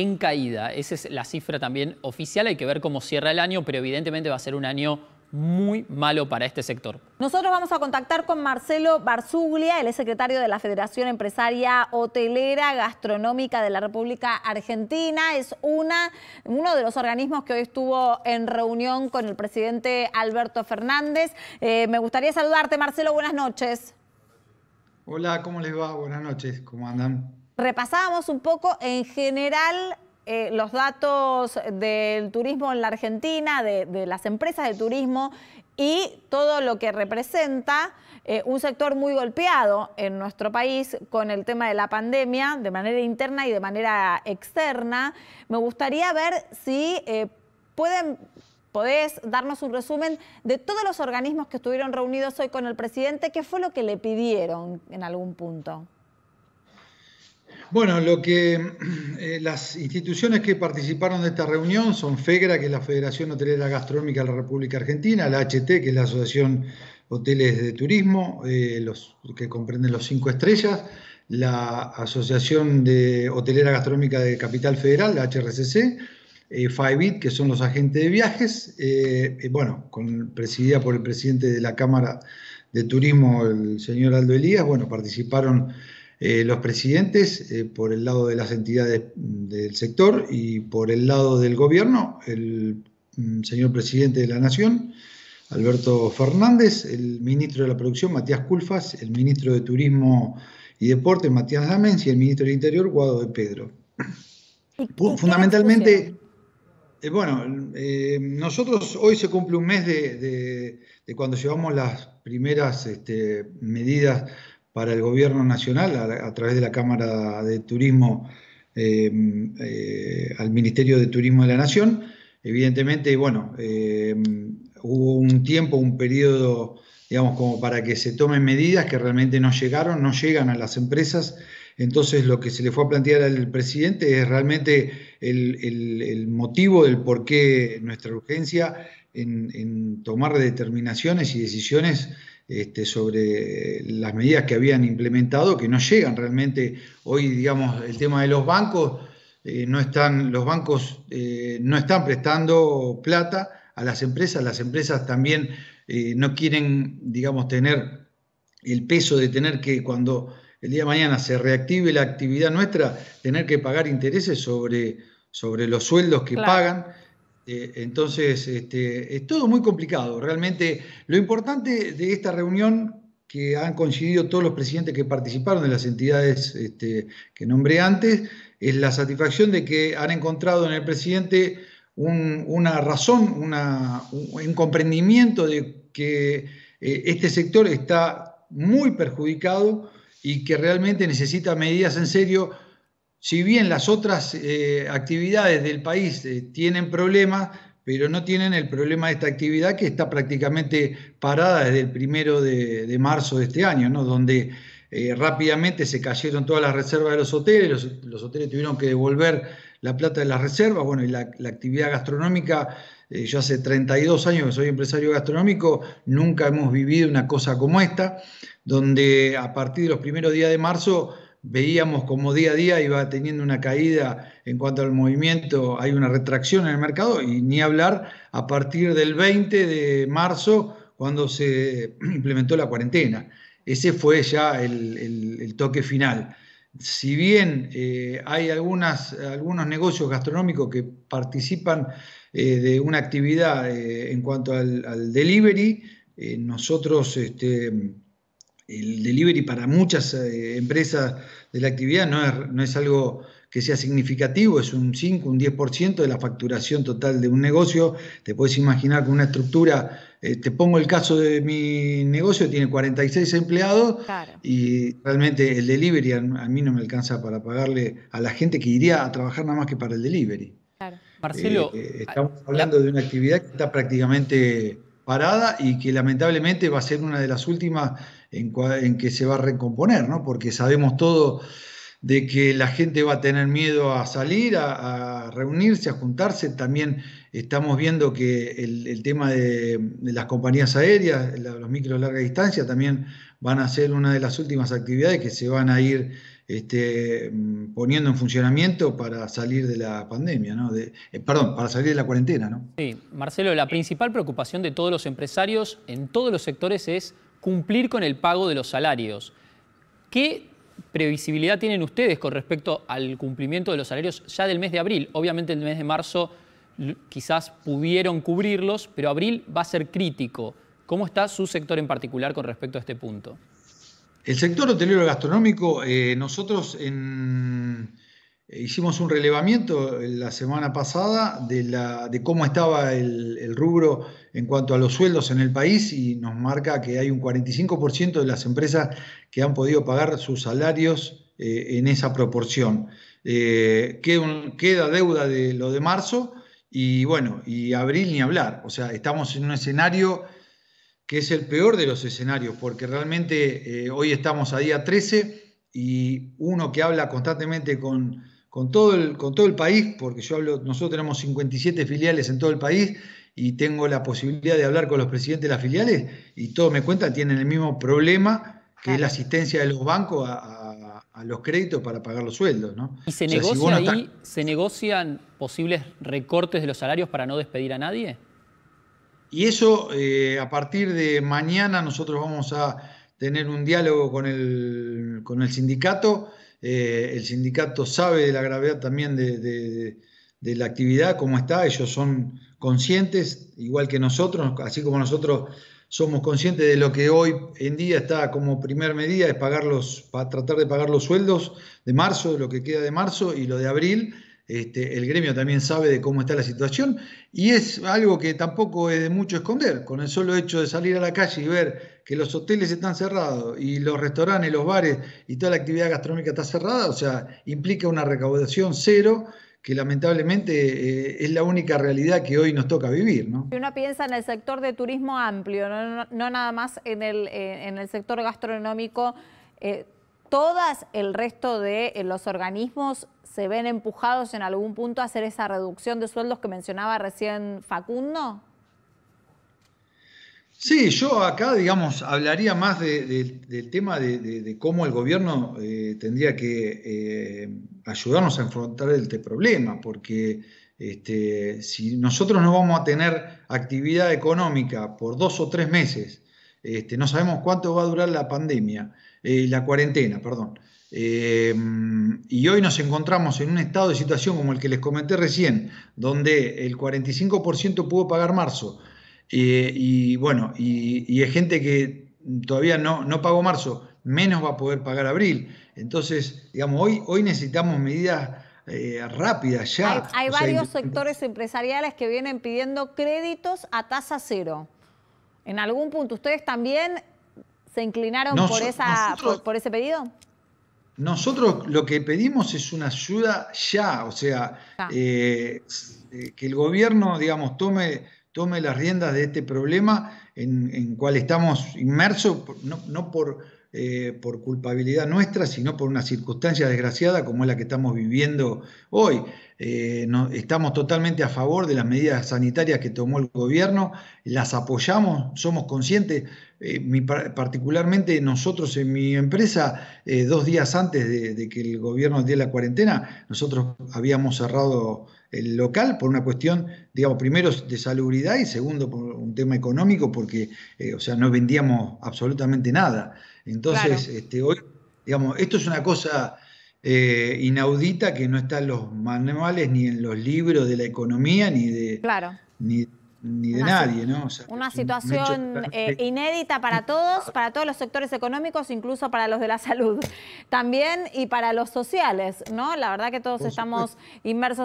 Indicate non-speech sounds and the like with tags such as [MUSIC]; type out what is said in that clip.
en caída. Esa es la cifra también oficial. Hay que ver cómo cierra el año, pero evidentemente va a ser un año muy malo para este sector. Nosotros vamos a contactar con Marcelo Barzuglia, el es secretario de la Federación Empresaria Hotelera Gastronómica de la República Argentina. Es una, uno de los organismos que hoy estuvo en reunión con el presidente Alberto Fernández. Eh, me gustaría saludarte, Marcelo, buenas noches. Hola, ¿cómo les va? Buenas noches, ¿cómo andan? Repasábamos un poco en general eh, los datos del turismo en la Argentina, de, las empresas de turismo y todo lo que representa eh, un sector muy golpeado en nuestro país con el tema de la pandemia, de manera interna y de manera externa. Me gustaría ver si eh, pueden podés darnos un resumen de todos los organismos que estuvieron reunidos hoy con el presidente, qué fue lo que le pidieron en algún punto. Bueno, lo que [CLEARS THROAT] eh, las instituciones que participaron de esta reunión son FEGRA, que es la Federación Hotelera Gastronómica de la República Argentina, la HT, que es la Asociación Hoteles de Turismo, eh, los, que comprenden los cinco estrellas, la Asociación de Hotelera Gastronómica de Capital Federal, la HRCC, eh, FIBIT, que son los agentes de viajes, eh, bueno, con, presidida por el presidente de la Cámara de Turismo, el señor Aldo Elías, bueno, participaron eh, los presidentes, eh, por el lado de las entidades mm, del sector y por el lado del gobierno, el mm, señor presidente de la Nación, Alberto Fernández, el ministro de la Producción, Matías Culfas, el ministro de Turismo y Deporte, Matías Lamens y el ministro del Interior, Guado de Pedro. Fundamentalmente, eh, bueno, nosotros hoy se cumple un mes de, cuando llevamos las primeras este, medidas para el gobierno nacional a, través de la Cámara de Turismo em, eh, al Ministerio de Turismo de la Nación. Evidentemente, bueno, em, hubo un tiempo, un periodo, digamos, como para que se tomen medidas que realmente no llegaron, no llegan a las empresas. Entonces, lo que se le fue a plantear al presidente es realmente el, el motivo del por qué nuestra urgencia en tomar determinaciones y decisiones este, sobre las medidas que habían implementado, que no llegan realmente. Hoy, digamos, el tema de los bancos, eh, no están, los bancos eh, no están prestando plata a las empresas, las empresas también eh, no quieren, digamos, tener el peso de tener que cuando el día de mañana se reactive la actividad nuestra, tener que pagar intereses sobre, los sueldos que pagan. Eh, entonces, este, es todo muy complicado. Realmente, lo importante de esta reunión que han coincidido todos los presidentes que participaron de las entidades este, que nombré antes, es la satisfacción de que han encontrado en el presidente una razón, un comprendimiento de que eh, este sector está muy perjudicado y que realmente necesita medidas en serio si bien las otras eh, actividades del país eh, tienen problemas, pero no tienen el problema de esta actividad que está prácticamente parada desde el primero de, marzo de este año, donde eh, rápidamente se cayeron todas las reservas de los hoteles, los, hoteles tuvieron que devolver la plata de las reservas, bueno, y la, la actividad gastronómica, yo hace 32 años que soy empresario gastronómico, nunca hemos vivido una cosa como esta, donde a partir de los primeros días de marzo veíamos como día a día iba teniendo una caída en cuanto al movimiento, hay una retracción en el mercado y ni hablar a partir del 20 de marzo cuando se [CLEARS THROAT] implementó la cuarentena. Ese fue ya el, toque final. Si bien eh, hay algunos negocios gastronómicos que participan eh, de una actividad eh, en cuanto al, al delivery, nosotros este, el delivery para muchas eh, empresas de la actividad no es, no es algo que sea significativo, es un 5, un 10% de la facturación total de un negocio. Te puedes imaginar con una estructura, eh, te pongo el caso de mi negocio, tiene 46 empleados y realmente el delivery a, mí no me alcanza para pagarle a la gente que iría a trabajar nada más que para el delivery. Marcelo, eh, estamos hablando de una actividad que está prácticamente parada y que lamentablemente va a ser una de las últimas en, que se va a recomponer, ¿no? Porque sabemos todo de que la gente va a tener miedo a salir, a, reunirse, a juntarse. También estamos viendo que el, tema de, las compañías aéreas, los micros de larga distancia, también van a ser una de las últimas actividades que se van a ir este, mm, poniendo en funcionamiento para salir de la pandemia, eh, perdón, para salir de la cuarentena. Sí, Marcelo, la principal preocupación de todos los empresarios en todos los sectores es cumplir con el pago de los salarios. ¿Qué previsibilidad tienen ustedes con respecto al cumplimiento de los salarios ya del mes de abril? Obviamente el mes de marzo quizás pudieron cubrirlos, pero abril va a ser crítico. ¿Cómo está su sector en particular con respecto a este punto? El sector hotelero gastronómico, eh, nosotros eh, hicimos un relevamiento la semana pasada de, cómo estaba el, rubro en cuanto a los sueldos en el país y nos marca que hay un 45% de las empresas que han podido pagar sus salarios eh, en esa proporción. queda, queda deuda de lo de marzo y bueno, y abril ni hablar. O sea, estamos en un escenario que es el peor de los escenarios, porque realmente eh, hoy estamos a día 13 y uno que habla constantemente con, con, todo el, con todo el país, porque yo hablo, nosotros tenemos 57 filiales en todo el país y tengo la posibilidad de hablar con los presidentes de las filiales y todos me cuentan, tienen el mismo problema que es la asistencia de los bancos a, los créditos para pagar los sueldos. ¿no? ¿Y se, negocia ahí, se negocian posibles recortes de los salarios para no despedir a nadie? Y eso, eh, a partir de mañana, nosotros vamos a tener un diálogo con el, con el sindicato. Eh, el sindicato sabe de la gravedad también de, la actividad, cómo está. Ellos son conscientes, igual que nosotros, así como nosotros somos conscientes de lo que hoy en día está como primer medida, es para tratar de pagar los sueldos de marzo, lo que queda de marzo y lo de abril este, el gremio también sabe de cómo está la situación y es algo que tampoco es de mucho esconder. Con el solo hecho de salir a la calle y ver que los hoteles están cerrados y los restaurantes, los bares y toda la actividad gastronómica está cerrada, o sea, implica una recaudación cero que lamentablemente eh, es la única realidad que hoy nos toca vivir. ¿no? Uno piensa en el sector de turismo amplio, no, nada más en el, eh, sector gastronómico. Eh, todas el resto de los organismos se ven empujados en algún punto a hacer esa reducción de sueldos que mencionaba recién Facundo? Sí, yo acá, digamos, hablaría más del tema de, cómo el gobierno eh, tendría que eh, ayudarnos a enfrentar este problema, porque este, si nosotros no vamos a tener actividad económica por dos o tres meses, este, no sabemos cuánto va a durar la pandemia, eh, la cuarentena, perdón. Eh, y hoy nos encontramos en un estado de situación como el que les comenté recién, donde el 45% pudo pagar marzo. Eh, y bueno, y, hay gente que todavía no, no pagó marzo, menos va a poder pagar abril. Entonces, digamos, hoy, hoy necesitamos medidas eh, rápidas ya. Hay, varios sectores empresariales que vienen pidiendo créditos a tasa cero. En algún punto, ¿ustedes también se inclinaron por, esa, por ese pedido? Nosotros lo que pedimos es una ayuda ya, o sea, eh, eh, que el gobierno, digamos, tome, tome las riendas de este problema en, en cual estamos inmersos, no, por, eh, por culpabilidad nuestra, sino por una circunstancia desgraciada como es la que estamos viviendo hoy. estamos totalmente a favor de las medidas sanitarias que tomó el gobierno, las apoyamos, somos conscientes eh, particularmente nosotros en mi empresa, eh, dos días antes de, que el gobierno diera la cuarentena, nosotros habíamos cerrado el local por una cuestión, digamos, primero de salubridad y segundo por un tema económico, porque, eh, o sea, no vendíamos absolutamente nada. Entonces, este, hoy, digamos, esto es una cosa inaudita que no está en los manuales, ni en los libros de la economía, ni de... Claro ni de nadie, ¿no? una situación eh, inédita para todos, para todos los sectores económicos, incluso para los de la salud también y para los sociales, ¿no? La verdad que todos estamos inmersos.